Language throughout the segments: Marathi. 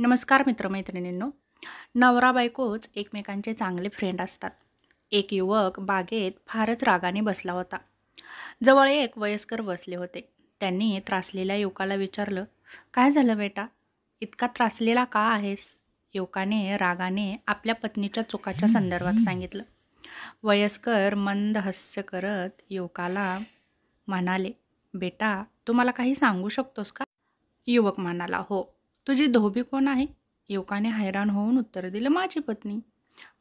नमस्कार मित्रमैत्रिणींनो नवरा बायकोच एकमेकांचे चांगले फ्रेंड असतात एक युवक बागेत फारच रागाने बसला होता जवळ एक वयस्कर बसले होते त्यांनी त्रासलेल्या युवकाला विचारलं काय झालं बेटा इतका त्रासलेला का आहेस युवकाने रागाने आपल्या पत्नीच्या चुकाच्या संदर्भात सांगितलं वयस्कर मंद हस्य करत युवकाला म्हणाले बेटा तू मला काही सांगू शकतोस का युवक म्हणाला हो तुझी धोबी कोण आहे युवकाने हैराण होऊन उत्तर दिलं माझी पत्नी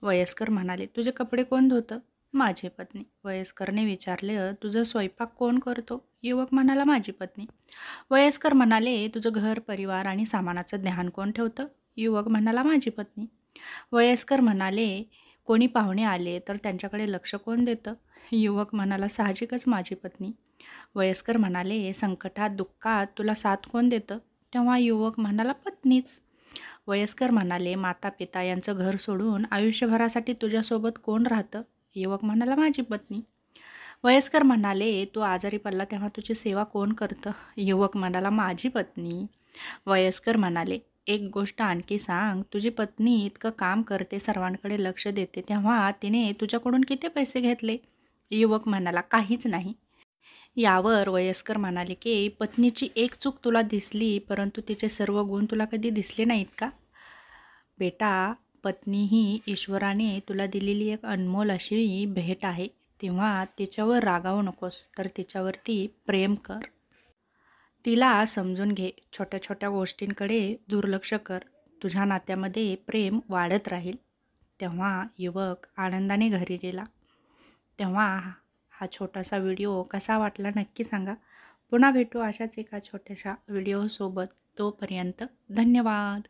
वयस्कर म्हणाले तुझे कपडे कोण धुतं माझी पत्नी वयस्करने विचारले तुझं स्वयंपाक कोण करतो युवक म्हणाला माझी पत्नी वयस्कर म्हणाले तुझं घर परिवार आणि सामानाचं ध्यान कोण ठेवतं युवक म्हणाला माझी पत्नी वयस्कर म्हणाले कोणी पाहुणे आले तर त्यांच्याकडे लक्ष कोण देतं युवक म्हणाला साहजिकच माझी पत्नी वयस्कर म्हणाले संकटात दुःखात तुला साथ कोण देतं तेव्हा युवक म्हणाला पत्नीच वयस्कर म्हणाले माता पिता यांचं घर सोडून आयुष्यभरासाठी तुझ्यासोबत कोण राहतं युवक म्हणाला माझी पत्नी वयस्कर म्हणाले तू आजारी पडला तेव्हा तुझी सेवा कोण करतं युवक म्हणाला माझी पत्नी वयस्कर म्हणाले एक गोष्ट आणखी सांग तुझी पत्नी इतकं काम करते सर्वांकडे लक्ष देते तेव्हा तिने तुझ्याकडून किती पैसे घेतले युवक म्हणाला काहीच नाही यावर वयस्कर म्हणाले की पत्नीची एक चूक तुला दिसली परंतु तिचे सर्व गुण तुला कधी दिसले नाहीत का बेटा पत्नी ही ईश्वराने तुला दिलेली एक अनमोल अशी भेट आहे तेव्हा तिच्यावर रागावू नकोस तर तिच्यावरती प्रेम कर तिला समजून घे छोट्या छोट्या गोष्टींकडे दुर्लक्ष कर तुझ्या नात्यामध्ये प्रेम वाढत राहील तेव्हा युवक आनंदाने घरी गेला तेव्हा हा छोटासा व्हिडिओ कसा वाटला नक्की सांगा पुन्हा भेटू अशाच एका छोट्याशा व्हिडिओसोबत तोपर्यंत धन्यवाद